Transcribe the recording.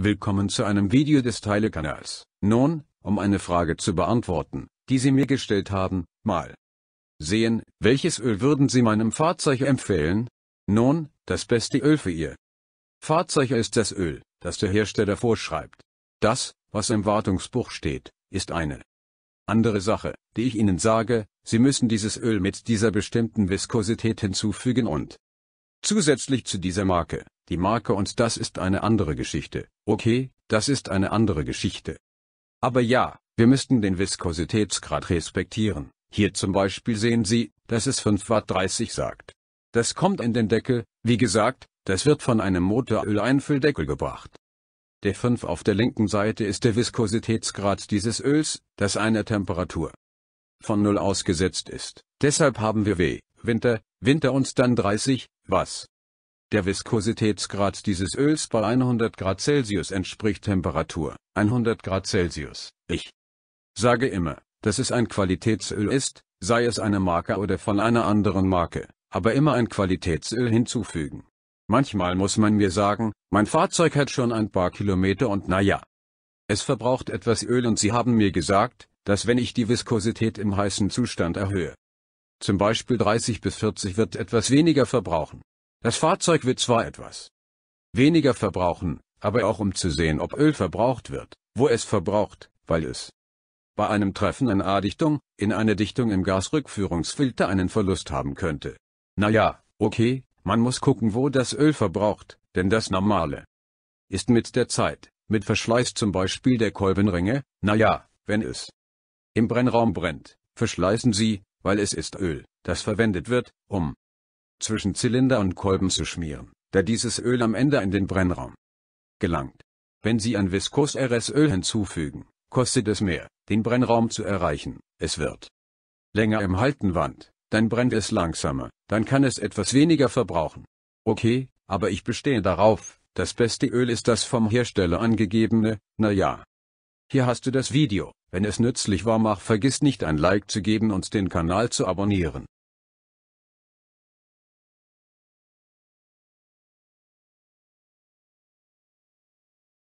Willkommen zu einem Video des Teilekanals. Nun, um eine Frage zu beantworten, die Sie mir gestellt haben, mal sehen, welches Öl würden Sie meinem Fahrzeug empfehlen? Nun, das beste Öl für Ihr Fahrzeug ist das Öl, das der Hersteller vorschreibt. Das, was im Wartungsbuch steht, ist eine andere Sache, die ich Ihnen sage, Sie müssen dieses Öl mit dieser bestimmten Viskosität hinzufügen und zusätzlich zu dieser Marke, die Marke und das ist eine andere Geschichte. Okay, das ist eine andere Geschichte. Aber ja, wir müssten den Viskositätsgrad respektieren. Hier zum Beispiel sehen Sie, dass es 5 Watt 30 sagt. Das kommt in den Deckel, wie gesagt, das wird von einem Motoröleinfülldeckel gebracht. Der 5 auf der linken Seite ist der Viskositätsgrad dieses Öls, das einer Temperatur von 0 ausgesetzt ist. Deshalb haben wir W, Winter, Winter und dann 30, was der Viskositätsgrad dieses Öls bei 100 Grad Celsius entspricht Temperatur 100 Grad Celsius. Ich sage immer, dass es ein Qualitätsöl ist, sei es eine Marke oder von einer anderen Marke, aber immer ein Qualitätsöl hinzufügen. Manchmal muss man mir sagen, mein Fahrzeug hat schon ein paar Kilometer und naja. Es verbraucht etwas Öl und sie haben mir gesagt, dass wenn ich die Viskosität im heißen Zustand erhöhe, zum Beispiel 30 bis 40 wird etwas weniger verbrauchen. Das Fahrzeug wird zwar etwas weniger verbrauchen, aber auch um zu sehen, ob Öl verbraucht wird, wo es verbraucht, weil es bei einem Treffen in A-Dichtung, in eine Dichtung im Gasrückführungsfilter einen Verlust haben könnte. Naja, okay, man muss gucken, wo das Öl verbraucht, denn das Normale ist mit der Zeit, mit Verschleiß zum Beispiel der Kolbenringe, naja, wenn es im Brennraum brennt, verschleißen sie, weil es ist Öl, das verwendet wird, um zwischen Zylinder und Kolben zu schmieren, da dieses Öl am Ende in den Brennraum gelangt. Wenn Sie ein Viskos-RS-Öl hinzufügen, kostet es mehr, den Brennraum zu erreichen, es wird länger im Haltenwand, dann brennt es langsamer, dann kann es etwas weniger verbrauchen. Okay, aber ich bestehe darauf, das beste Öl ist das vom Hersteller angegebene, naja. Hier hast du das Video, wenn es nützlich war mach vergiss nicht ein Like zu geben und den Kanal zu abonnieren.